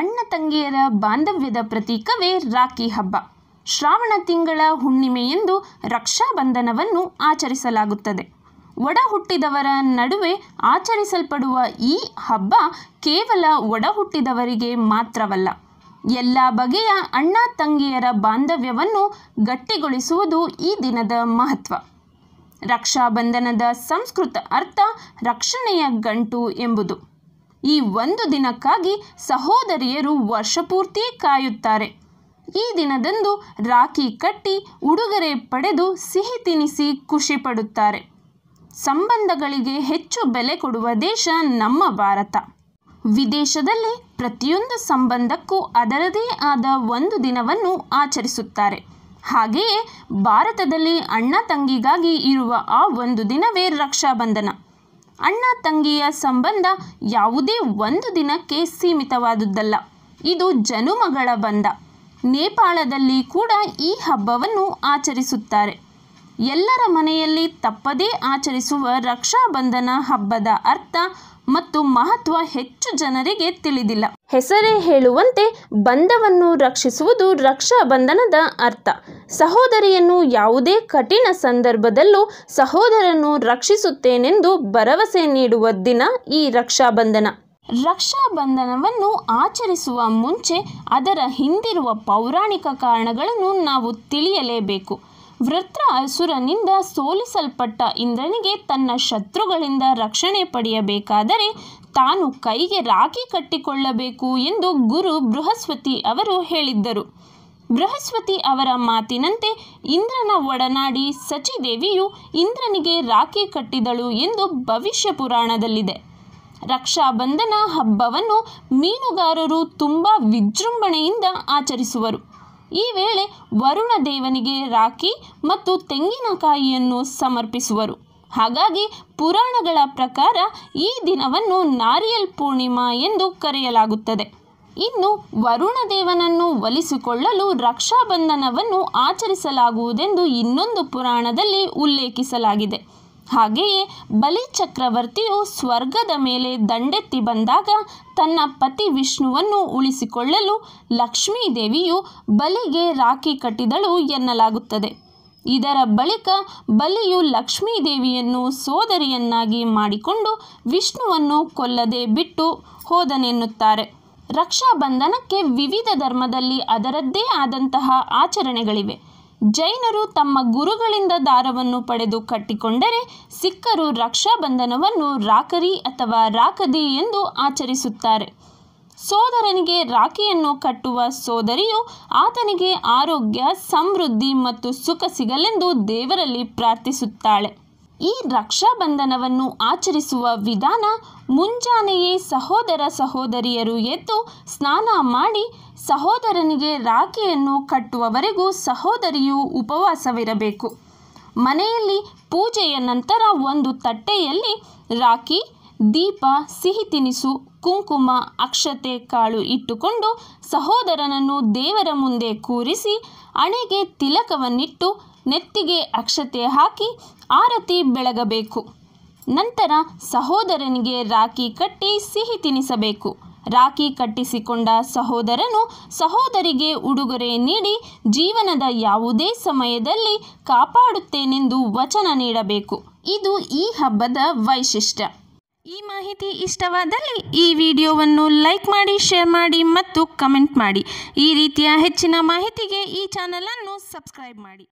ಅಣ್ಣ ತಂಗಿಯರ ಬಾಂಧವ್ಯದ ಪ್ರತೀಕವೇ ರಾಖಿ ಹಬ್ಬ ಶ್ರಾವಣ ತಿಂಗಳ ಹುಣ್ಣಿಮೆಯೆಂದು ರಕ್ಷಾಬಂಧನವನ್ನು ಆಚರಿಸಲಾಗುತ್ತದೆ ಒಡ ಹುಟ್ಟಿದವರ ನಡುವೆ ಆಚರಿಸಲ್ಪಡುವ ಈ ಹಬ್ಬ ಕೇವಲ ಒಡ ಹುಟ್ಟಿದವರಿಗೆ ಮಾತ್ರವಲ್ಲ ಎಲ್ಲ ಬಗೆಯ ಅಣ್ಣ ತಂಗಿಯರ ಬಾಂಧವ್ಯವನ್ನು ಗಟ್ಟಿಗೊಳಿಸುವುದು ಈ ದಿನದ ಮಹತ್ವ ರಕ್ಷಾಬಂಧನದ ಸಂಸ್ಕೃತ ಅರ್ಥ ರಕ್ಷಣೆಯ ಗಂಟು ಎಂಬುದು ಈ ಒಂದು ದಿನಕ್ಕಾಗಿ ಸಹೋದರಿಯರು ವರ್ಷಪೂರ್ತಿ ಕಾಯುತ್ತಾರೆ ಈ ದಿನದಂದು ರಾಖಿ ಕಟ್ಟಿ ಉಡುಗೊರೆ ಪಡೆದು ಸಿಹಿ ತಿನಿಸಿ ಖುಷಿಪಡುತ್ತಾರೆ ಸಂಬಂಧಗಳಿಗೆ ಹೆಚ್ಚು ಬೆಲೆ ಕೊಡುವ ದೇಶ ನಮ್ಮ ಭಾರತ ವಿದೇಶದಲ್ಲಿ ಪ್ರತಿಯೊಂದು ಸಂಬಂಧಕ್ಕೂ ಅದರದೇ ಆದ ಒಂದು ದಿನವನ್ನು ಆಚರಿಸುತ್ತಾರೆ ಹಾಗೆಯೇ ಭಾರತದಲ್ಲಿ ಅಣ್ಣ ತಂಗಿಗಾಗಿ ಇರುವ ಆ ಒಂದು ದಿನವೇ ರಕ್ಷಾಬಂಧನ ಅಣ್ಣ ತಂಗಿಯ ಸಂಬಂಧ ಯಾವುದೇ ಒಂದು ದಿನಕ್ಕೆ ಸೀಮಿತವಾದುದಲ್ಲ ಇದು ಜನುಮಗಳ ಬಂಧ ನೇಪಾಳದಲ್ಲಿ ಕೂಡ ಈ ಹಬ್ಬವನ್ನು ಆಚರಿಸುತ್ತಾರೆ ಎಲ್ಲರ ಮನೆಯಲ್ಲಿ ತಪ್ಪದೇ ಆಚರಿಸುವ ರಕ್ಷಾಬಂಧನ ಹಬ್ಬದ ಅರ್ಥ ಮತ್ತು ಮಹತ್ವ ಹೆಚ್ಚು ಜನರಿಗೆ ತಿಳಿದಿಲ್ಲ ಹೆಸರೇ ಹೇಳುವಂತೆ ಬಂಧವನ್ನು ರಕ್ಷಿಸುವುದು ರಕ್ಷಾಬಂಧನದ ಅರ್ಥ ಸಹೋದರಿಯನ್ನು ಯಾವುದೇ ಕಠಿಣ ಸಂದರ್ಭದಲ್ಲೂ ಸಹೋದರನ್ನು ರಕ್ಷಿಸುತ್ತೇನೆಂದು ಭರವಸೆ ನೀಡುವ ದಿನ ಈ ರಕ್ಷಾಬಂಧನ ರಕ್ಷಾಬಂಧನವನ್ನು ಆಚರಿಸುವ ಮುಂಚೆ ಅದರ ಹಿಂದಿರುವ ಪೌರಾಣಿಕ ಕಾರಣಗಳನ್ನು ನಾವು ತಿಳಿಯಲೇಬೇಕು ವೃತ್ರ ಅಸುರನಿಂದ ಸೋಲಿಸಲ್ಪಟ್ಟ ಇಂದ್ರನಿಗೆ ತನ್ನ ಶತ್ರುಗಳಿಂದ ರಕ್ಷಣೆ ಪಡೆಯಬೇಕಾದರೆ ತಾನು ಕೈಗೆ ರಾಖಿ ಕಟ್ಟಿಕೊಳ್ಳಬೇಕು ಎಂದು ಗುರು ಬೃಹಸ್ಪತಿ ಅವರು ಹೇಳಿದ್ದರು ಬೃಹಸ್ಪತಿ ಅವರ ಮಾತಿನಂತೆ ಇಂದ್ರನ ಒಡನಾಡಿ ಸಚಿದೇವಿಯು ಇಂದ್ರನಿಗೆ ರಾಖಿ ಕಟ್ಟಿದಳು ಎಂದು ಭವಿಷ್ಯ ಪುರಾಣದಲ್ಲಿದೆ ರಕ್ಷಾಬಂಧನ ಹಬ್ಬವನ್ನು ಮೀನುಗಾರರು ತುಂಬ ವಿಜೃಂಭಣೆಯಿಂದ ಆಚರಿಸುವರು ಈ ವೇಳೆ ವರುಣ ದೇವನಿಗೆ ರಾಖಿ ಮತ್ತು ತೆಂಗಿನಕಾಯಿಯನ್ನು ಸಮರ್ಪಿಸುವರು ಹಾಗಾಗಿ ಪುರಾಣಗಳ ಪ್ರಕಾರ ಈ ದಿನವನ್ನು ನಾರಿಯಲ್ ಪೂರ್ಣಿಮಾ ಎಂದು ಕರೆಯಲಾಗುತ್ತದೆ ಇನ್ನು ವರುಣ ದೇವನನ್ನು ಒಲಿಸಿಕೊಳ್ಳಲು ರಕ್ಷಾಬಂಧನವನ್ನು ಆಚರಿಸಲಾಗುವುದೆಂದು ಇನ್ನೊಂದು ಪುರಾಣದಲ್ಲಿ ಉಲ್ಲೇಖಿಸಲಾಗಿದೆ ಹಾಗೆಯೇ ಬಲಿ ಚಕ್ರವರ್ತಿಯು ಸ್ವರ್ಗದ ಮೇಲೆ ದಂಡೆತ್ತಿ ಬಂದಾಗ ತನ್ನ ಪತಿ ವಿಷ್ಣುವನ್ನು ಉಳಿಸಿಕೊಳ್ಳಲು ಲಕ್ಷ್ಮೀದೇವಿಯು ಬಲಿಗೆ ರಾಖಿ ಕಟ್ಟಿದಳು ಎನ್ನಲಾಗುತ್ತದೆ ಇದರ ಬಳಿಕ ಬಲಿಯು ಲಕ್ಷ್ಮೀದೇವಿಯನ್ನು ಸೋದರಿಯನ್ನಾಗಿ ಮಾಡಿಕೊಂಡು ವಿಷ್ಣುವನ್ನು ಕೊಲ್ಲದೆ ಬಿಟ್ಟು ಹೋದನೆನ್ನುತ್ತಾರೆ ರಕ್ಷಾಬಂಧನಕ್ಕೆ ವಿವಿಧ ಧರ್ಮದಲ್ಲಿ ಅದರದ್ದೇ ಆದಂತಹ ಆಚರಣೆಗಳಿವೆ ಜೈನರು ತಮ್ಮ ಗುರುಗಳಿಂದ ದಾರವನ್ನು ಪಡೆದು ಕಟ್ಟಿಕೊಂಡರೆ ಸಿಖ್ಖರು ರಕ್ಷಾಬಂಧನವನ್ನು ರಾಕರಿ ಅಥವಾ ರಾಕದಿ ಎಂದು ಆಚರಿಸುತ್ತಾರೆ ಸೋದರನಿಗೆ ರಾಖಿಯನ್ನು ಕಟ್ಟುವ ಸೋದರಿಯು ಆತನಿಗೆ ಆರೋಗ್ಯ ಸಮೃದ್ಧಿ ಮತ್ತು ಸುಖ ಸಿಗಲೆಂದು ದೇವರಲ್ಲಿ ಪ್ರಾರ್ಥಿಸುತ್ತಾಳೆ ಈ ರಕ್ಷಾಬಂಧನವನ್ನು ಆಚರಿಸುವ ವಿಧಾನ ಮುಂಜಾನೆಯೇ ಸಹೋದರ ಸಹೋದರಿಯರು ಎದ್ದು ಸ್ನಾನ ಮಾಡಿ ಸಹೋದರನಿಗೆ ರಾಖಿಯನ್ನು ಕಟ್ಟುವವರೆಗೂ ಸಹೋದರಿಯು ಉಪವಾಸವಿರಬೇಕು ಮನೆಯಲ್ಲಿ ಪೂಜೆಯ ನಂತರ ಒಂದು ತಟ್ಟೆಯಲ್ಲಿ ರಾಖಿ ದೀಪ ಸಿಹಿ ತಿನಿಸು ಕುಂಕುಮ ಅಕ್ಷತೆ ಕಾಳು ಇಟ್ಟುಕೊಂಡು ಸಹೋದರನನ್ನು ದೇವರ ಮುಂದೆ ಕೂರಿಸಿ ಹಣೆಗೆ ತಿಲಕವನ್ನಿಟ್ಟು ನೆತ್ತಿಗೆ ಅಕ್ಷತೆ ಹಾಕಿ ಆರತಿ ಬೆಳಗಬೇಕು ನಂತರ ಸಹೋದರನಿಗೆ ರಾಖಿ ಕಟ್ಟಿ ಸಿಹಿ ತಿನಿಸಬೇಕು ರಾಖಿ ಕಟ್ಟಿಸಿಕೊಂಡ ಸಹೋದರನು ಸಹೋದರಿಗೆ ಉಡುಗೊರೆ ನೀಡಿ ಜೀವನದ ಯಾವುದೇ ಸಮಯದಲ್ಲಿ ಕಾಪಾಡುತ್ತೇನೆಂದು ವಚನ ನೀಡಬೇಕು ಇದು ಈ ಹಬ್ಬದ ವೈಶಿಷ್ಟ್ಯ ಈ ಮಾಹಿತಿ ಇಷ್ಟವಾದಲ್ಲಿ ಈ ವಿಡಿಯೋವನ್ನು ಲೈಕ್ ಮಾಡಿ ಶೇರ್ ಮಾಡಿ ಮತ್ತು ಕಮೆಂಟ್ ಮಾಡಿ ಈ ರೀತಿಯ ಹೆಚ್ಚಿನ ಮಾಹಿತಿಗೆ ಈ ಚಾನಲನ್ನು ಸಬ್ಸ್ಕ್ರೈಬ್ ಮಾಡಿ